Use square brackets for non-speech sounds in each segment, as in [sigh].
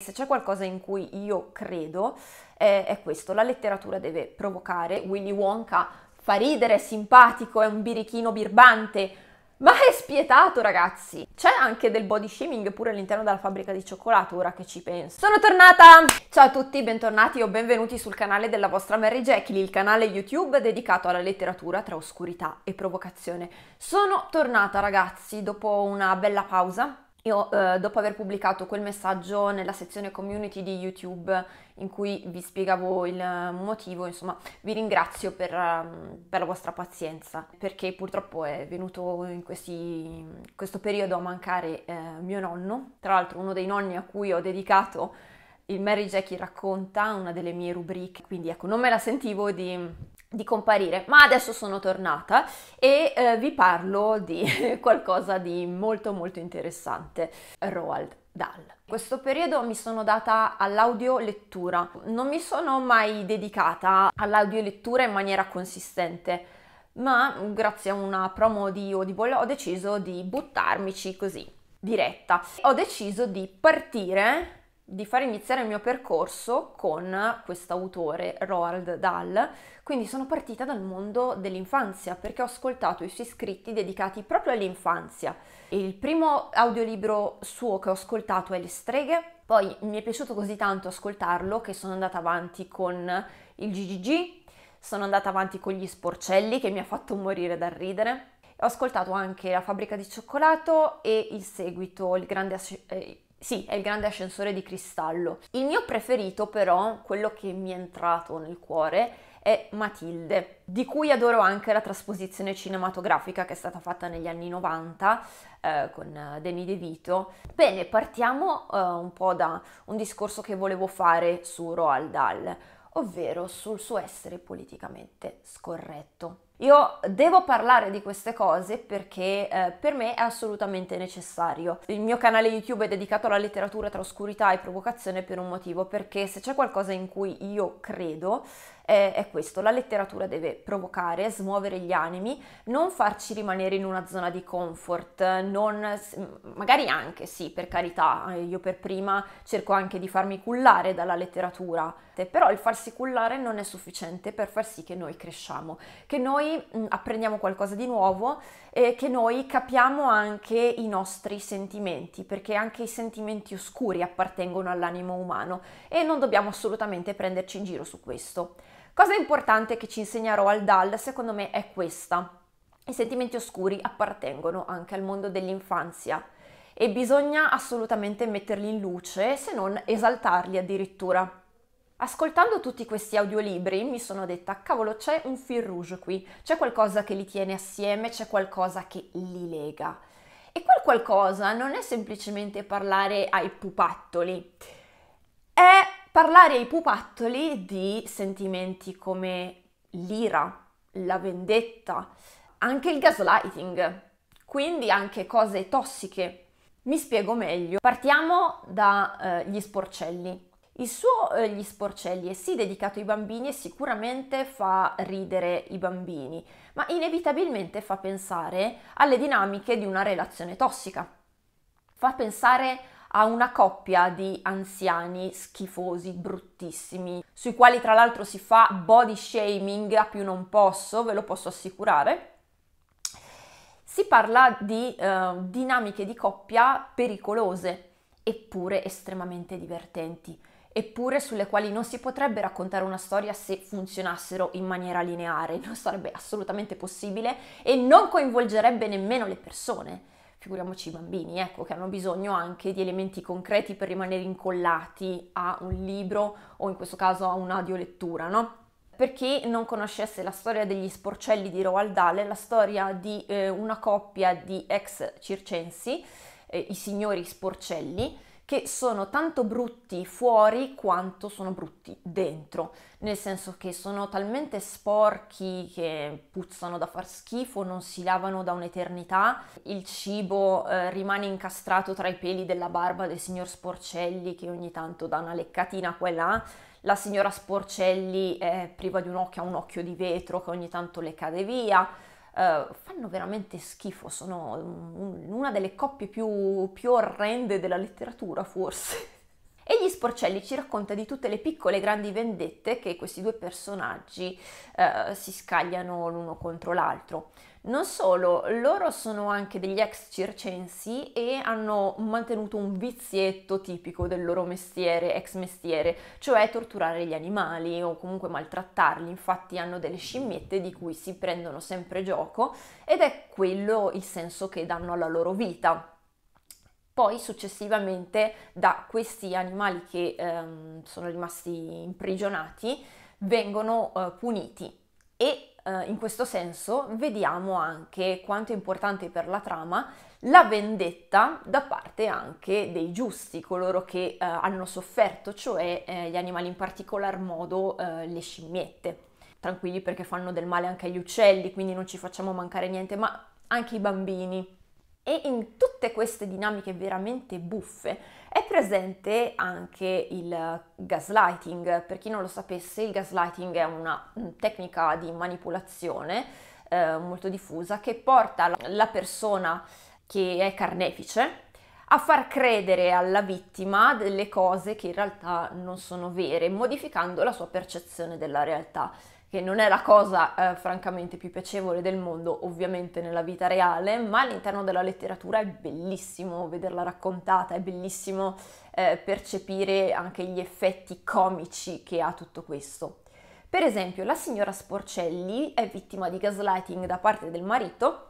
Se c'è qualcosa in cui io credo eh, è questo, la letteratura deve provocare, Willy Wonka fa ridere, è simpatico, è un birichino birbante, ma è spietato ragazzi! C'è anche del body shaming pure all'interno della fabbrica di cioccolato, ora che ci penso. Sono tornata! Ciao a tutti, bentornati o benvenuti sul canale della vostra Mary Jekyll, il canale YouTube dedicato alla letteratura tra oscurità e provocazione. Sono tornata ragazzi dopo una bella pausa io eh, dopo aver pubblicato quel messaggio nella sezione community di YouTube in cui vi spiegavo il eh, motivo, insomma vi ringrazio per, ehm, per la vostra pazienza perché purtroppo è venuto in, questi, in questo periodo a mancare eh, mio nonno, tra l'altro uno dei nonni a cui ho dedicato il Mary Jackie racconta, una delle mie rubriche, quindi ecco non me la sentivo di di comparire, ma adesso sono tornata e eh, vi parlo di [laughs] qualcosa di molto molto interessante, Roald Dahl. Questo periodo mi sono data all'audiolettura, non mi sono mai dedicata all'audiolettura in maniera consistente, ma grazie a una promo di Audible ho deciso di buttarmici così, diretta. Ho deciso di partire di far iniziare il mio percorso con questo autore, Roald Dahl. Quindi sono partita dal mondo dell'infanzia perché ho ascoltato i suoi scritti dedicati proprio all'infanzia. Il primo audiolibro suo che ho ascoltato è Le streghe, poi mi è piaciuto così tanto ascoltarlo che sono andata avanti con il GGG, sono andata avanti con gli sporcelli che mi ha fatto morire dal ridere. Ho ascoltato anche La fabbrica di cioccolato e il seguito, il grande, eh, sì, è il grande ascensore di cristallo. Il mio preferito però, quello che mi è entrato nel cuore, è Matilde, di cui adoro anche la trasposizione cinematografica che è stata fatta negli anni 90 eh, con eh, Danny DeVito. Bene, partiamo eh, un po' da un discorso che volevo fare su Roald Dahl, ovvero sul suo essere politicamente scorretto. Io devo parlare di queste cose perché eh, per me è assolutamente necessario. Il mio canale YouTube è dedicato alla letteratura tra oscurità e provocazione per un motivo, perché se c'è qualcosa in cui io credo, eh, è questo, la letteratura deve provocare, smuovere gli animi, non farci rimanere in una zona di comfort, non, magari anche sì, per carità, eh, io per prima cerco anche di farmi cullare dalla letteratura, però il farsi cullare non è sufficiente per far sì che noi cresciamo, che noi mm, apprendiamo qualcosa di nuovo e che noi capiamo anche i nostri sentimenti, perché anche i sentimenti oscuri appartengono all'animo umano e non dobbiamo assolutamente prenderci in giro su questo. Cosa importante che ci insegna Roald Dahl, secondo me, è questa. I sentimenti oscuri appartengono anche al mondo dell'infanzia e bisogna assolutamente metterli in luce, se non esaltarli addirittura. Ascoltando tutti questi audiolibri mi sono detta, cavolo, c'è un fil rouge qui, c'è qualcosa che li tiene assieme, c'è qualcosa che li lega. E quel qualcosa non è semplicemente parlare ai pupattoli, è parlare ai pupattoli di sentimenti come l'ira, la vendetta, anche il gaslighting, quindi anche cose tossiche. Mi spiego meglio. Partiamo dagli eh, sporcelli. Il suo eh, Gli sporcelli è sì dedicato ai bambini e sicuramente fa ridere i bambini, ma inevitabilmente fa pensare alle dinamiche di una relazione tossica. Fa pensare a una coppia di anziani schifosi, bruttissimi, sui quali tra l'altro si fa body shaming a più non posso, ve lo posso assicurare. Si parla di eh, dinamiche di coppia pericolose, eppure estremamente divertenti, eppure sulle quali non si potrebbe raccontare una storia se funzionassero in maniera lineare, non sarebbe assolutamente possibile e non coinvolgerebbe nemmeno le persone figuriamoci i bambini, ecco, che hanno bisogno anche di elementi concreti per rimanere incollati a un libro o in questo caso a un'audiolettura, no? Per chi non conoscesse la storia degli sporcelli di Roald Dahl, è la storia di eh, una coppia di ex circensi, eh, i signori sporcelli, che sono tanto brutti fuori quanto sono brutti dentro, nel senso che sono talmente sporchi che puzzano da far schifo, non si lavano da un'eternità, il cibo eh, rimane incastrato tra i peli della barba del signor Sporcelli che ogni tanto dà una leccatina qua e là, la signora Sporcelli è priva di un occhio, ha un occhio di vetro che ogni tanto le cade via uh, fanno veramente schifo, sono un, una delle coppie più, più orrende della letteratura forse. [laughs] E gli Sporcelli ci racconta di tutte le piccole e grandi vendette che questi due personaggi eh, si scagliano l'uno contro l'altro. Non solo, loro sono anche degli ex circensi e hanno mantenuto un vizietto tipico del loro mestiere, ex mestiere, cioè torturare gli animali o comunque maltrattarli. Infatti hanno delle scimmiette di cui si prendono sempre gioco ed è quello il senso che danno alla loro vita. Poi successivamente da questi animali che ehm, sono rimasti imprigionati vengono eh, puniti e eh, in questo senso vediamo anche quanto è importante per la trama la vendetta da parte anche dei giusti, coloro che eh, hanno sofferto, cioè eh, gli animali in particolar modo eh, le scimmiette. Tranquilli perché fanno del male anche agli uccelli, quindi non ci facciamo mancare niente, ma anche i bambini e in tutte queste dinamiche veramente buffe è presente anche il gaslighting. Per chi non lo sapesse, il gaslighting è una mm, tecnica di manipolazione eh, molto diffusa che porta la persona che è carnefice a far credere alla vittima delle cose che in realtà non sono vere, modificando la sua percezione della realtà che non è la cosa eh, francamente più piacevole del mondo, ovviamente nella vita reale, ma all'interno della letteratura è bellissimo vederla raccontata, è bellissimo eh, percepire anche gli effetti comici che ha tutto questo. Per esempio, la signora Sporcelli è vittima di gaslighting da parte del marito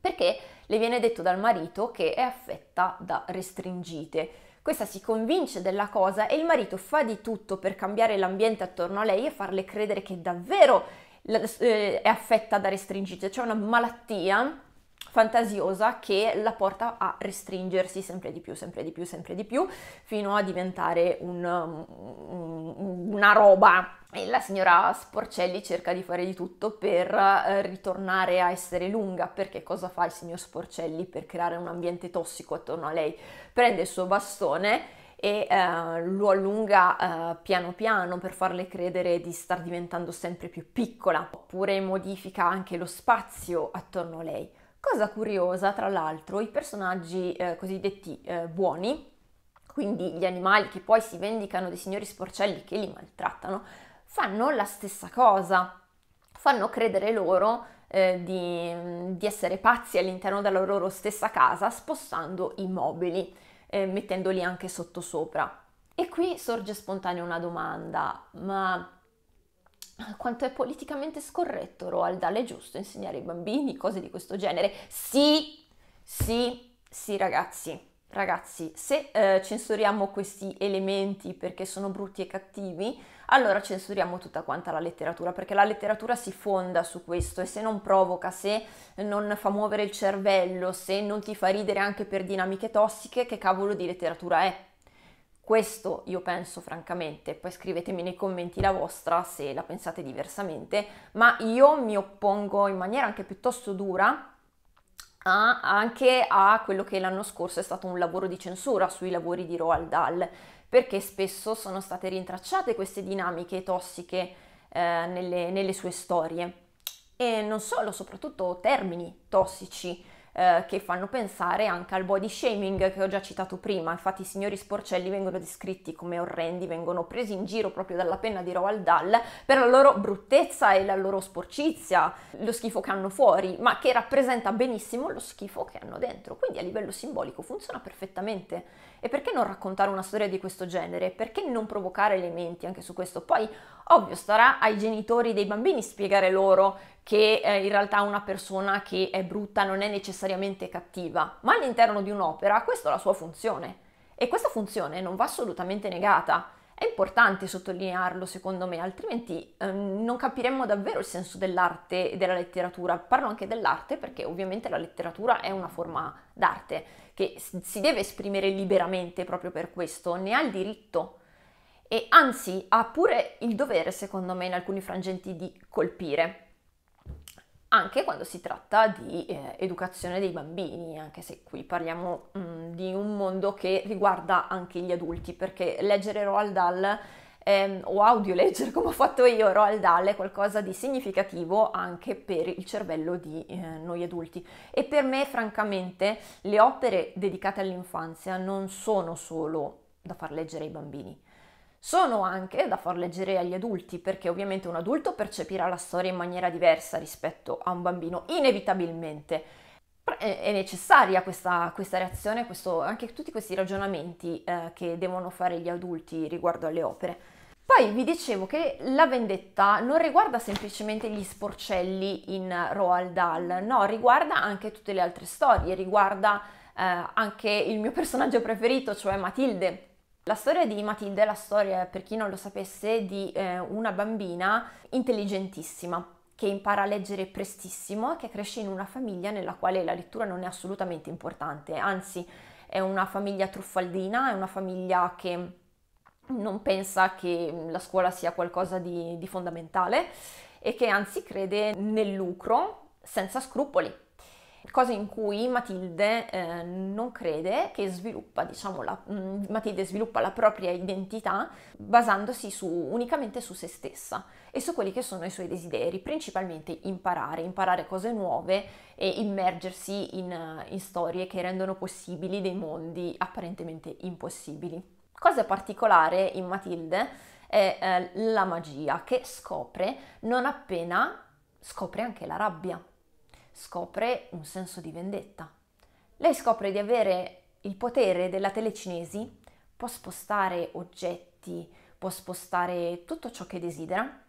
perché le viene detto dal marito che è affetta da restringite questa si convince della cosa e il marito fa di tutto per cambiare l'ambiente attorno a lei e farle credere che davvero eh, è affetta da restringite, c'è cioè una malattia fantasiosa che la porta a restringersi sempre di più, sempre di più, sempre di più, fino a diventare un, una roba. E la signora Sporcelli cerca di fare di tutto per eh, ritornare a essere lunga, perché cosa fa il signor Sporcelli per creare un ambiente tossico attorno a lei? Prende il suo bastone e eh, lo allunga eh, piano piano per farle credere di star diventando sempre più piccola, oppure modifica anche lo spazio attorno a lei Cosa curiosa, tra l'altro, i personaggi eh, cosiddetti eh, buoni, quindi gli animali che poi si vendicano dei signori sporcelli che li maltrattano, fanno la stessa cosa, fanno credere loro eh, di, mm, di, essere pazzi all'interno della loro stessa casa, spostando i mobili, eh, mettendoli anche sottosopra. E qui sorge spontanea una domanda, ma Ah, quanto è politicamente scorretto, Roald Dahl, è giusto insegnare ai bambini cose di questo genere? Sì, sì, sì ragazzi. Ragazzi, se eh, censuriamo questi elementi perché sono brutti e cattivi, allora censuriamo tutta quanta la letteratura, perché la letteratura si fonda su questo e se non provoca, se non fa muovere il cervello, se non ti fa ridere anche per dinamiche tossiche, che cavolo di letteratura è? Questo io penso francamente, poi scrivetemi nei commenti la vostra se la pensate diversamente, ma io mi oppongo in maniera anche piuttosto dura a, anche a quello che l'anno scorso è stato un lavoro di censura sui lavori di Roald Dahl, perché spesso sono state rintracciate queste dinamiche tossiche eh, nelle, nelle sue storie. E non solo, soprattutto termini tossici eh, che fanno pensare anche al body shaming che ho già citato prima. Infatti i signori sporcelli vengono descritti come orrendi, vengono presi in giro proprio dalla penna di Roald Dahl per la loro bruttezza e la loro sporcizia, lo schifo che hanno fuori, ma che rappresenta benissimo lo schifo che hanno dentro. Quindi a livello simbolico funziona perfettamente. E perché non raccontare una storia di questo genere? Perché non provocare elementi anche su questo? Poi, ovvio, starà ai genitori dei bambini spiegare loro che eh, in realtà una persona che è brutta non è necessariamente cattiva, ma all'interno di un'opera questa è la sua funzione e questa funzione non va assolutamente negata. È importante sottolinearlo secondo me, altrimenti eh, non capiremmo davvero il senso dell'arte e della letteratura. Parlo anche dell'arte perché ovviamente la letteratura è una forma d'arte che si deve esprimere liberamente proprio per questo, ne ha il diritto e anzi ha pure il dovere secondo me in alcuni frangenti di colpire anche quando si tratta di eh, educazione dei bambini, anche se qui parliamo mh, mm, di un mondo che riguarda anche gli adulti, perché leggere Roald Dahl ehm, o audioleggere [laughs] come ho fatto io Roald Dahl è qualcosa di significativo anche per il cervello di eh, noi adulti e per me francamente le opere dedicate all'infanzia non sono solo da far leggere ai bambini, sono anche da far leggere agli adulti perché ovviamente un adulto percepirà la storia in maniera diversa rispetto a un bambino, inevitabilmente. È necessaria questa, questa reazione, questo, anche tutti questi ragionamenti eh, che devono fare gli adulti riguardo alle opere. Poi vi dicevo che la vendetta non riguarda semplicemente gli sporcelli in Roald Dahl, no, riguarda anche tutte le altre storie, riguarda eh, anche il mio [laughs] personaggio preferito, cioè Matilde, la storia di Matilde è la storia, per chi non lo sapesse, di eh, una bambina intelligentissima che impara a leggere prestissimo e che cresce in una famiglia nella quale la lettura non è assolutamente importante, anzi è una famiglia truffaldina, è una famiglia che non pensa che mm, la scuola sia qualcosa di, di fondamentale e che anzi crede nel lucro senza scrupoli cosa in cui Matilde eh, non crede, che sviluppa, diciamo, la, mm, Matilde sviluppa la propria identità basandosi su, unicamente su se stessa e su quelli che sono i suoi desideri, principalmente imparare, imparare cose nuove e immergersi in, eh, in storie che rendono possibili dei mondi apparentemente impossibili. Cosa particolare in Matilde è eh, la magia che scopre non appena scopre anche la rabbia scopre un senso di vendetta. Lei scopre di avere il potere della telecinesi, può spostare oggetti, può spostare tutto ciò che desidera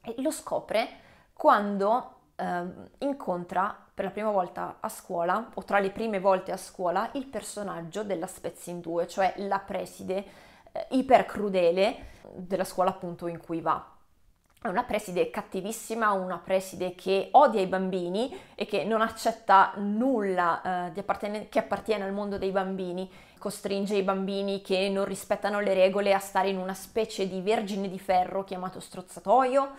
e lo scopre quando eh, incontra per la prima volta a scuola o tra le prime volte a scuola il personaggio della Spezia in due, cioè la preside eh, ipercrudele della scuola appunto in cui va è una preside cattivissima, una preside che odia i bambini e che non accetta nulla eh, apparten- che appartiene al mondo dei bambini, costringe i bambini che non rispettano le regole a stare in una specie di vergine di ferro chiamato strozzatoio,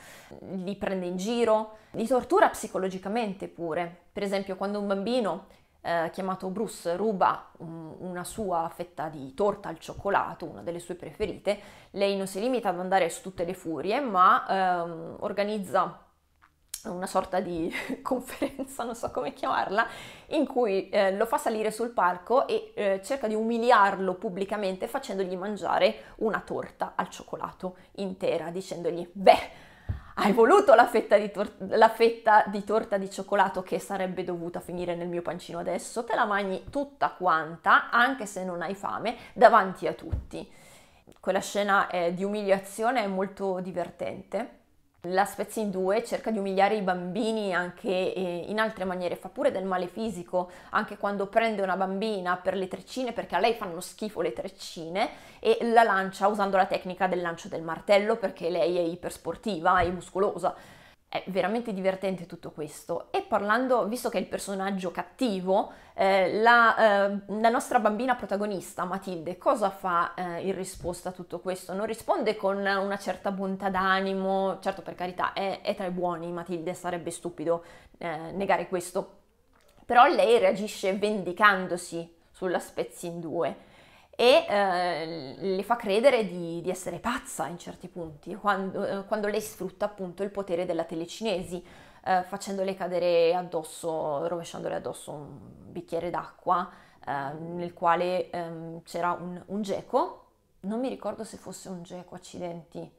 li prende in giro, li tortura psicologicamente pure. Per esempio, quando un bambino eh, chiamato Bruce ruba un, una sua fetta di torta al cioccolato, una delle sue preferite, lei non si limita ad andare su tutte le furie, ma ehm, organizza una sorta di [laughs] conferenza, non so come chiamarla, in cui eh, lo fa salire sul palco e eh, cerca di umiliarlo pubblicamente facendogli mangiare una torta al cioccolato intera, dicendogli, beh, hai voluto la fetta, tor- la fetta, di torta di cioccolato che sarebbe dovuta finire nel mio pancino adesso, te la mangi tutta quanta, anche se non hai fame, davanti a tutti. Quella scena eh, di umiliazione è molto divertente la spezza in due cerca di umiliare i bambini anche eh, in altre maniere, fa pure del male fisico, anche quando prende una bambina per le treccine, perché a lei fanno schifo le treccine, e la lancia usando la tecnica del lancio del martello, perché lei è ipersportiva e muscolosa è veramente divertente tutto questo. E parlando, visto che è il personaggio cattivo, eh, la, eh, la, nostra bambina protagonista, Matilde, cosa fa eh, in risposta a tutto questo? Non risponde con una certa bontà d'animo, certo per carità, è, è tra i buoni Matilde, sarebbe stupido eh, negare questo. Però lei reagisce vendicandosi sulla spezzi in due e eh, le fa credere di, di, essere pazza in certi punti, quando, eh, quando, lei sfrutta appunto il potere della telecinesi, eh, facendole cadere addosso, rovesciandole addosso un bicchiere d'acqua eh, nel quale ehm, c'era un, un geco, non mi ricordo se fosse un geco, accidenti,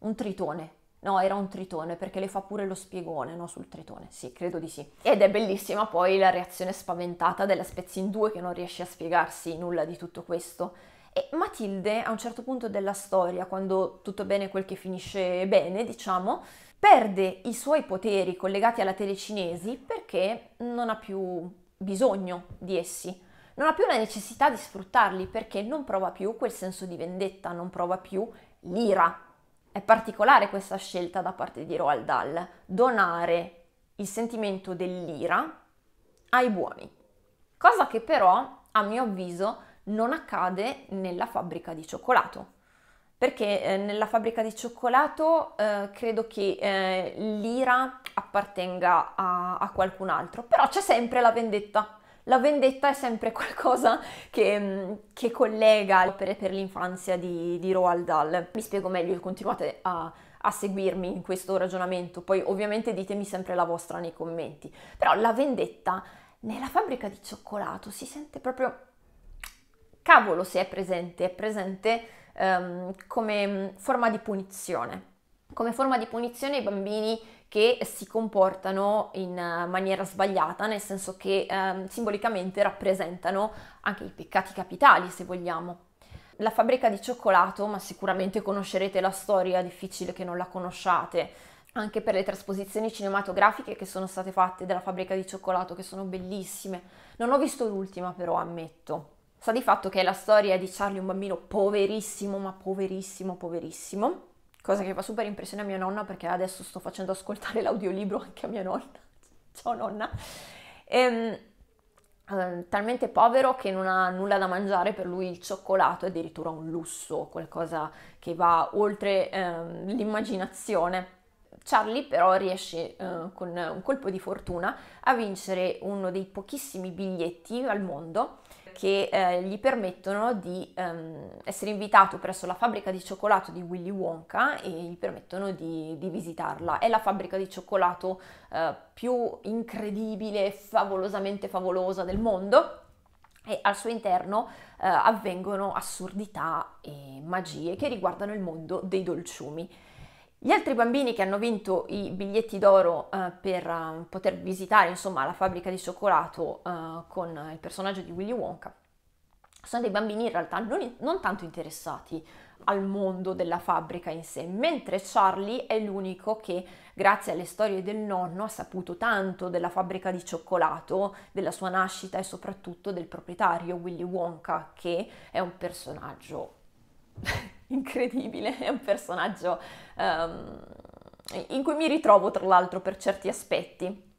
un tritone, No, era un tritone perché le fa pure lo spiegone, no? Sul tritone, sì, credo di sì. Ed è bellissima poi la reazione spaventata della Spezzin 2 che non riesce a spiegarsi nulla di tutto questo. E Matilde, a un certo punto della storia, quando tutto bene quel che finisce bene, diciamo, perde i suoi poteri collegati alla telecinesi perché non ha più bisogno di essi. Non ha più la necessità di sfruttarli perché non prova più quel senso di vendetta, non prova più l'ira è particolare questa scelta da parte di Roald Dahl, donare il sentimento dell'ira ai buoni, cosa che però, a mio avviso, non accade nella fabbrica di cioccolato, perché eh, nella fabbrica di cioccolato eh, credo che eh, l'ira appartenga a, a, qualcun altro, però c'è sempre la vendetta, la vendetta è sempre [laughs] qualcosa che, mm, che collega opere per l'infanzia di, di Roald Dahl. Mi spiego meglio continuate a, a seguirmi in questo ragionamento, poi ovviamente ditemi sempre la vostra nei commenti. Però la vendetta nella fabbrica di cioccolato si sente proprio... Cavolo se è presente, è presente um, come forma di punizione. Come forma di punizione i bambini che si comportano in eh, maniera sbagliata, nel senso che eh, simbolicamente rappresentano anche i peccati capitali, se vogliamo. La fabbrica di cioccolato, ma sicuramente conoscerete la storia, difficile che non la conosciate, anche per le trasposizioni cinematografiche che sono state fatte della fabbrica di cioccolato, che sono bellissime. Non ho visto l'ultima, però ammetto. Sta di fatto che è la storia di Charlie, un bambino poverissimo, ma poverissimo, poverissimo, cosa che fa super impressione a mia nonna perché adesso sto facendo ascoltare l'audiolibro anche a mia nonna. [laughs] Ciao nonna. E, ehm, eh, talmente povero che non ha nulla da mangiare, per lui il cioccolato è addirittura un lusso, qualcosa che va oltre eh, l'immaginazione. Charlie però riesce eh, con un colpo di fortuna a vincere uno dei pochissimi biglietti al mondo che eh, gli permettono di ehm, essere invitato presso la fabbrica di cioccolato di Willy Wonka e gli permettono di, di visitarla. È la fabbrica di cioccolato eh, più incredibile, favolosamente favolosa del mondo e al suo interno eh, avvengono assurdità e magie che riguardano il mondo dei dolciumi. Gli altri bambini che hanno vinto i biglietti d'oro eh, per eh, poter visitare insomma, la fabbrica di cioccolato eh, con il personaggio di Willy Wonka sono dei bambini in realtà non, non tanto interessati al mondo della fabbrica in sé, mentre Charlie è l'unico che grazie alle storie del nonno ha saputo tanto della fabbrica di cioccolato, della sua nascita e soprattutto del proprietario Willy Wonka che è un personaggio incredibile, è un personaggio um, in cui mi ritrovo tra l'altro per certi aspetti,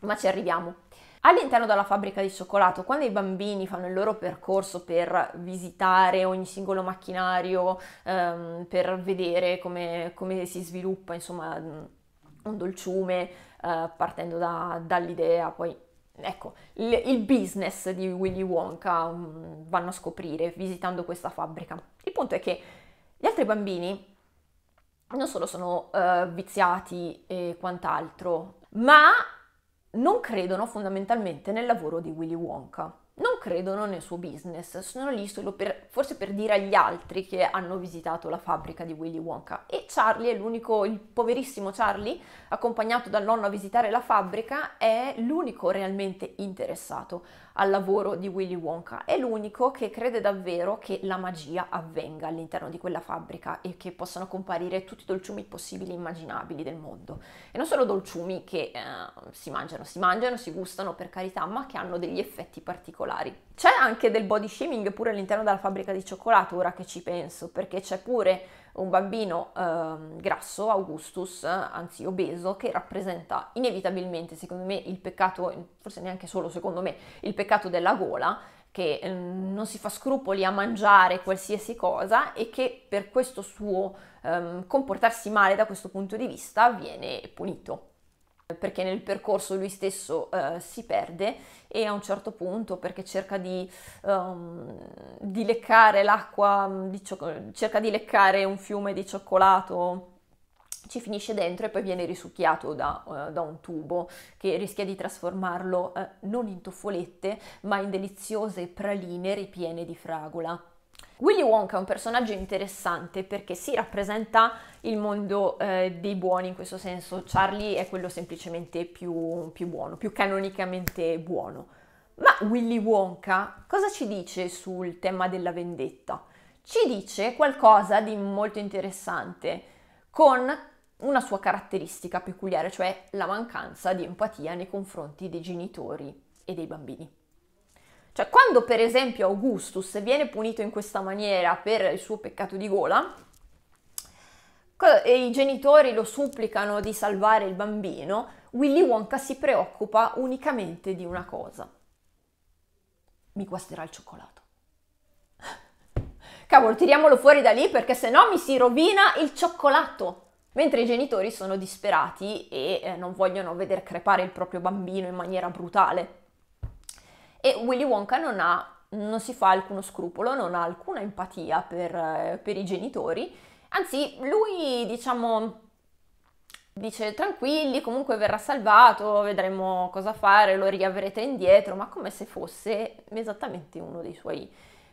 ma ci arriviamo. All'interno della fabbrica di cioccolato, quando i bambini fanno il loro percorso per visitare ogni singolo macchinario, um, per vedere come, come, si sviluppa insomma, un dolciume, uh, partendo da, dall'idea, poi Ecco, il business di Willy Wonka mm, vanno a scoprire visitando questa fabbrica. Il punto è che gli altri bambini non solo sono uh, viziati e quant'altro, ma non credono fondamentalmente nel lavoro di Willy Wonka. Non credono nel suo business, sono lì solo per, forse per dire agli altri che hanno visitato la fabbrica di Willy Wonka. E Charlie è l'unico, il poverissimo Charlie, accompagnato dal nonno a visitare la fabbrica, è l'unico realmente interessato al lavoro di Willy Wonka, è l'unico che crede davvero che la magia avvenga all'interno di quella fabbrica e che possano comparire tutti i dolciumi possibili e immaginabili del mondo. E non solo dolciumi che eh, si mangiano, si mangiano, si gustano per carità, ma che hanno degli effetti particolari magari. C'è anche del body shaming pure all'interno della fabbrica di cioccolato, ora che ci penso, perché c'è pure un bambino eh, grasso, Augustus, anzi obeso, che rappresenta inevitabilmente, secondo me, il peccato, forse neanche solo secondo me, il peccato della gola, che eh, non si fa scrupoli a mangiare qualsiasi cosa e che per questo suo eh, comportarsi male da questo punto di vista viene punito perché nel percorso lui stesso uh, si perde e a un certo punto perché cerca di, um, di leccare l'acqua, mm, di cioc- cerca di leccare un fiume di cioccolato ci finisce dentro e poi viene risucchiato da, uh, da un tubo che rischia di trasformarlo uh, non in toffolette ma in deliziose praline ripiene di fragola. Willy Wonka è un personaggio interessante perché si rappresenta il mondo eh, dei buoni in questo senso, Charlie è quello semplicemente più, più buono, più canonicamente buono. Ma Willy Wonka cosa ci dice sul tema della vendetta? Ci dice qualcosa di molto interessante con una sua caratteristica peculiare, cioè la mancanza di empatia nei confronti dei genitori e dei bambini. Cioè, quando per esempio Augustus viene punito in questa maniera per il suo peccato di gola, e i genitori lo supplicano di salvare il bambino, Willy Wonka si preoccupa unicamente di una cosa. Mi guasterà il cioccolato. [laughs] Cavolo, tiriamolo fuori da lì perché se no mi si rovina il cioccolato. Mentre i genitori sono disperati e eh, non vogliono vedere crepare il proprio bambino in maniera brutale e Willy Wonka non, ha, non si fa alcuno scrupolo, non ha alcuna empatia per, eh, per i genitori, anzi lui diciamo dice tranquilli, comunque verrà salvato, vedremo cosa fare, lo riavrete indietro, ma come se fosse esattamente uno dei suoi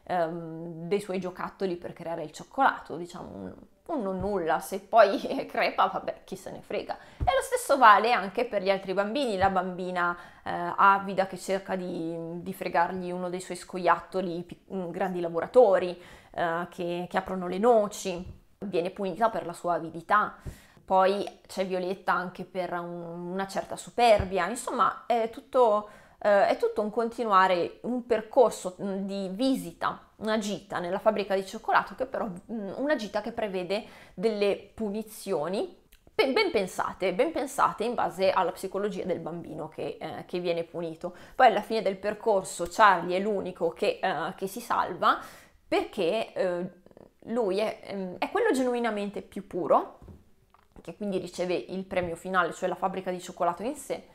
ehm, dei suoi giocattoli per creare il cioccolato, diciamo un, un non nulla, se poi [laughs] crepa, vabbè, chi se ne frega. E lo stesso vale anche per gli altri bambini, la bambina eh, avida che cerca di, di, fregargli uno dei suoi scoiattoli, pic- mm, grandi lavoratori eh, che, che aprono le noci, viene punita per la sua avidità poi c'è Violetta anche per un, una certa superbia, insomma è tutto eh, è tutto un continuare un percorso mm, di visita, una gita nella fabbrica di cioccolato, che però mm, una gita che prevede delle punizioni ben pensate, ben pensate in base alla psicologia del bambino che, eh, che, viene punito. Poi alla fine del percorso Charlie è l'unico che, eh, che si salva perché eh, lui è, mm, è, quello genuinamente più puro, che quindi riceve il premio finale, cioè la fabbrica di cioccolato in sé,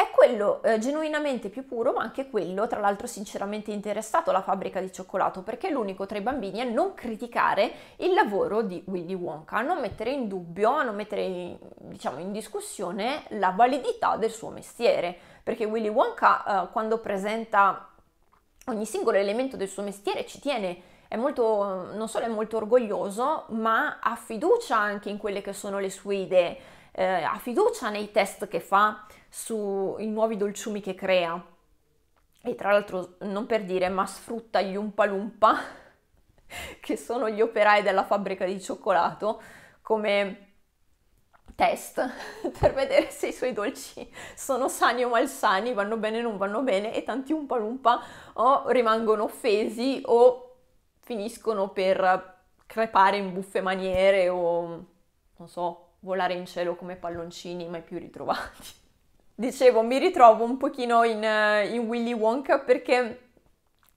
è quello eh, genuinamente più puro, ma anche quello, tra l'altro, sinceramente interessato alla fabbrica di cioccolato, perché è l'unico tra i bambini a non criticare il lavoro di Willy Wonka, a non mettere in dubbio, a non mettere in, diciamo, in discussione la validità del suo mestiere, perché Willy Wonka eh, quando presenta ogni singolo elemento del suo mestiere ci tiene è molto, non solo è molto orgoglioso, ma ha fiducia anche in quelle che sono le sue idee eh, ha fiducia nei test che fa sui nuovi dolciumi che crea. E tra l'altro, non per dire, ma sfrutta gli umpalumpa, [laughs] che sono gli operai della fabbrica di cioccolato, come test [laughs] per vedere se i suoi dolci sono sani o malsani, vanno bene o non vanno bene e tanti un palumpa o rimangono offesi o finiscono per crepare in buffe maniere o non so, volare in cielo come palloncini mai più ritrovati. [laughs] Dicevo, mi ritrovo un pochino in, eh, in Willy Wonka perché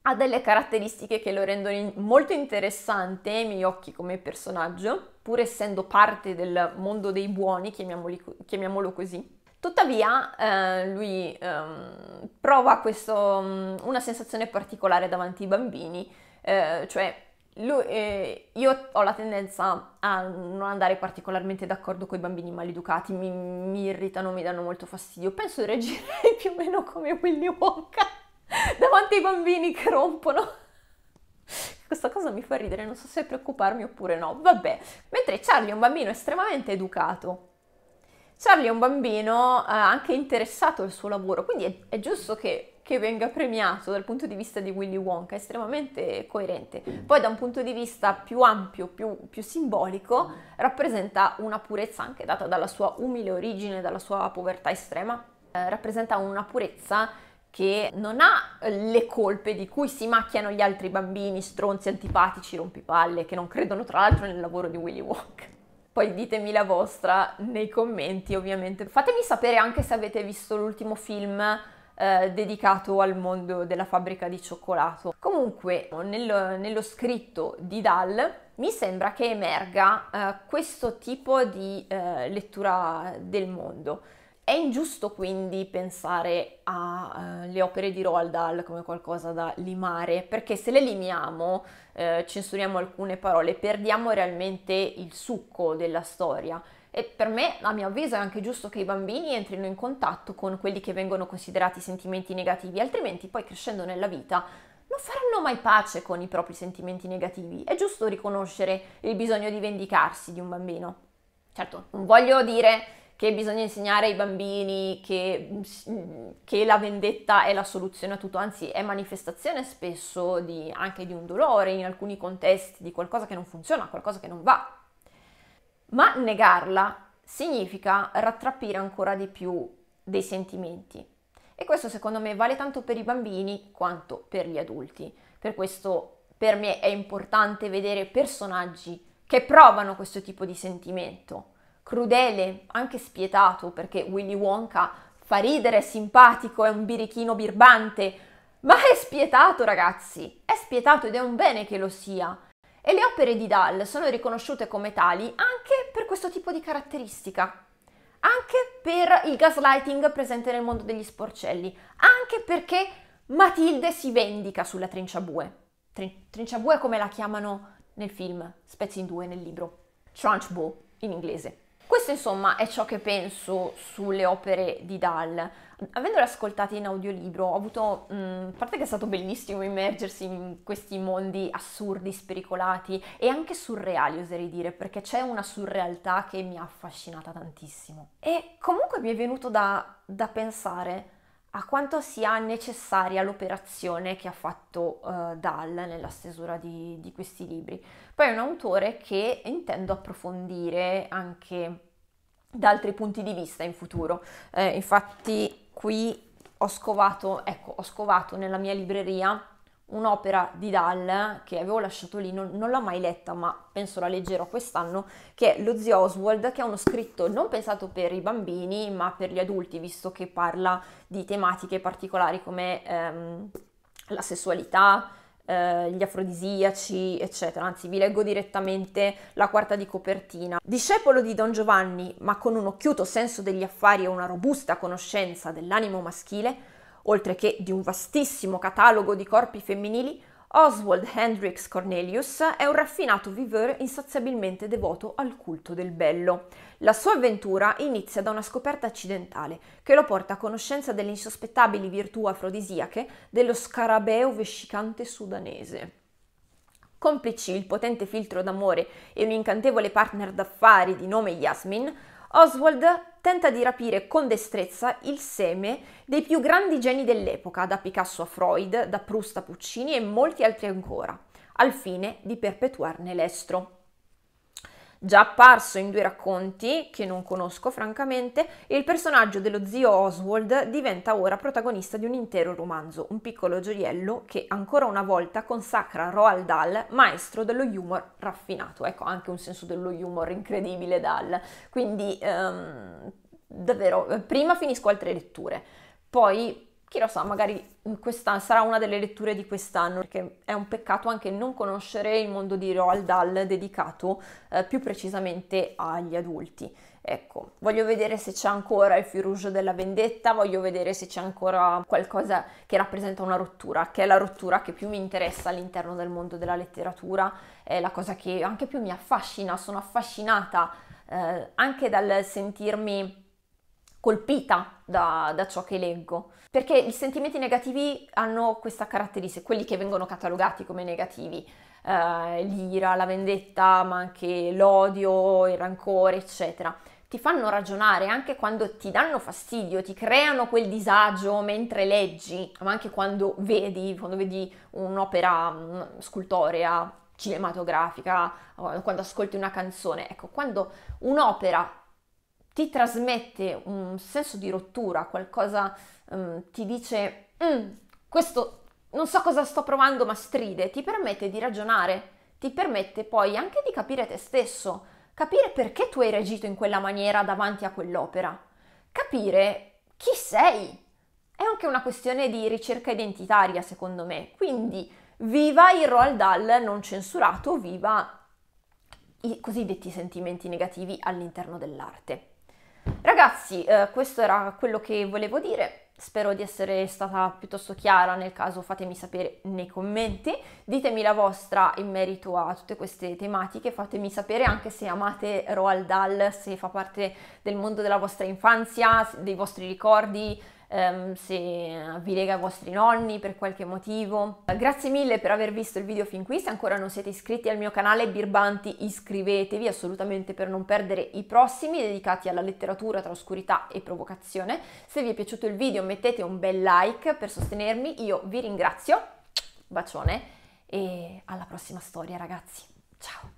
ha delle caratteristiche che lo rendono molto interessante ai miei occhi come personaggio, pur essendo parte del mondo dei buoni, chiamiamolo così. Tuttavia eh, lui ehm, prova questo, mm, una sensazione particolare davanti ai bambini, eh, cioè lui, eh, io ho la tendenza a non andare particolarmente d'accordo con i bambini maleducati, mi, mi, irritano, mi danno molto fastidio. Penso di reagire [laughs] più o meno come Willy Wonka [laughs] davanti ai bambini che rompono. [laughs] Questa cosa mi fa ridere, non so se preoccuparmi oppure no. Vabbè, mentre Charlie è un bambino estremamente educato. Charlie è un bambino eh, anche interessato al suo lavoro, quindi è, è giusto che che venga premiato dal punto di vista di Willy Wonka è estremamente coerente. Poi da un punto di vista più ampio, più, più simbolico, rappresenta una purezza anche data dalla sua umile origine, dalla sua povertà estrema, eh, rappresenta una purezza che non ha le colpe di cui si macchiano gli altri bambini stronzi, antipatici, rompipalle, che non credono tra l'altro nel lavoro di Willy Wonka. Poi ditemi la vostra nei commenti, ovviamente. Fatemi sapere anche se avete visto l'ultimo film eh, dedicato al mondo della fabbrica di cioccolato. Comunque, nel, nello scritto di Dal mi sembra che emerga eh, questo tipo di eh, lettura del mondo. È ingiusto quindi pensare alle eh, uh, opere di Roald Dahl come qualcosa da limare, perché se le limiamo, uh, censuriamo alcune parole, perdiamo realmente il succo della storia. E per me, a mio avviso, è anche giusto che i bambini entrino in contatto con quelli che vengono considerati sentimenti negativi, altrimenti poi crescendo nella vita non faranno mai pace con i propri sentimenti negativi. È giusto riconoscere il bisogno di vendicarsi di un bambino. Certo, non voglio dire che bisogna insegnare ai bambini che, mm, che, la vendetta è la soluzione a tutto, anzi è manifestazione spesso di, anche di un dolore in alcuni contesti, di qualcosa che non funziona, qualcosa che non va ma negarla significa rattrappire ancora di più dei sentimenti. E questo secondo me vale tanto per i bambini quanto per gli adulti. Per questo per me è importante vedere personaggi che provano questo tipo di sentimento, crudele, anche spietato, perché Willy Wonka fa ridere, è simpatico, è un birichino birbante, ma è spietato ragazzi, è spietato ed è un bene che lo sia e le opere di Dahl sono riconosciute come tali anche per questo tipo di caratteristica, anche per il gaslighting presente nel mondo degli sporcelli, anche perché Matilde si vendica sulla trinciabue. Trin- trinciabue come la chiamano nel film, spezzi in due nel libro, trunchbull in inglese. Questo insomma è ciò che penso sulle opere di Dahl. Avendole ascoltate in audiolibro ho avuto, mh, mm, a parte che è stato bellissimo immergersi in questi mondi assurdi, spericolati e anche surreali oserei dire, perché c'è una surrealtà che mi ha affascinata tantissimo. E comunque mi è venuto da, da pensare a quanto sia necessaria l'operazione che ha fatto uh, eh, Dahl nella stesura di, di, questi libri. Poi è un autore che intendo approfondire anche da altri punti di vista in futuro. Eh, infatti qui ho scovato, ecco, ho scovato nella mia libreria un'opera di Dahl che avevo lasciato lì, non, non l'ho mai letta, ma penso la leggerò quest'anno, che è Lo zio Oswald, che è uno scritto non pensato per i bambini, ma per gli adulti, visto che parla di tematiche particolari come ehm, la sessualità, eh, gli afrodisiaci, eccetera. Anzi, vi leggo direttamente la quarta di copertina. Discepolo di Don Giovanni, ma con un occhiuto senso degli affari e una robusta conoscenza dell'animo maschile, oltre che di un vastissimo catalogo di corpi femminili, Oswald Hendrix Cornelius è un raffinato viveur insaziabilmente devoto al culto del bello. La sua avventura inizia da una scoperta accidentale che lo porta a conoscenza delle insospettabili virtù afrodisiache dello scarabeo vescicante sudanese. Complici il potente filtro d'amore e un incantevole partner d'affari di nome Yasmin, Oswald tenta di rapire con destrezza il seme dei più grandi geni dell'epoca, da Picasso a Freud, da Proust a Puccini e molti altri ancora, al fine di perpetuarne l'estro già apparso in due racconti che non conosco francamente, il personaggio dello zio Oswald diventa ora protagonista di un intero romanzo, un piccolo gioiello che ancora una volta consacra Roald Dahl maestro dello humor raffinato, ecco anche un senso dello humor incredibile Dahl, quindi ehm, davvero prima finisco altre letture, poi chi lo sa, magari questa sarà una delle letture di quest'anno, perché è un peccato anche non conoscere il mondo di Roald Dahl dedicato eh, più precisamente agli adulti. Ecco, voglio vedere se c'è ancora il fil rouge della vendetta, voglio vedere se c'è ancora qualcosa che rappresenta una rottura, che è la rottura che più mi interessa all'interno del mondo della letteratura, è la cosa che anche più mi affascina, sono affascinata eh, anche dal sentirmi colpita da, da, ciò che leggo, perché i sentimenti negativi hanno questa caratteristica, quelli che vengono catalogati come negativi, eh, l'ira, la vendetta, ma anche l'odio, il rancore, eccetera. Ti fanno ragionare anche quando ti danno fastidio, ti creano quel disagio mentre leggi, ma anche quando vedi, quando vedi un'opera mm, scultorea, cinematografica, quando ascolti una canzone. Ecco, quando un'opera ti trasmette un senso di rottura, qualcosa um, ti dice mm, questo non so cosa sto provando ma stride, ti permette di ragionare, ti permette poi anche di capire te stesso, capire perché tu hai reagito in quella maniera davanti a quell'opera, capire chi sei. È anche una questione di ricerca identitaria secondo me, quindi viva il Roald Dahl non censurato, viva i cosiddetti sentimenti negativi all'interno dell'arte. Ragazzi, eh, questo era quello che volevo dire. Spero di essere stata piuttosto chiara, nel caso fatemi sapere nei commenti, ditemi la vostra in merito a tutte queste tematiche, fatemi sapere anche se amate Roald Dahl, se fa parte del mondo della vostra infanzia, dei vostri ricordi, ehm, se vi lega i vostri nonni per qualche motivo. Grazie mille per aver visto il video fin qui, se ancora non siete iscritti al mio canale Birbanti iscrivetevi assolutamente per non perdere i prossimi dedicati alla letteratura tra oscurità e provocazione. Se vi è piaciuto il video mettete un bel like per sostenermi, io vi ringrazio, bacione e alla prossima storia ragazzi, ciao!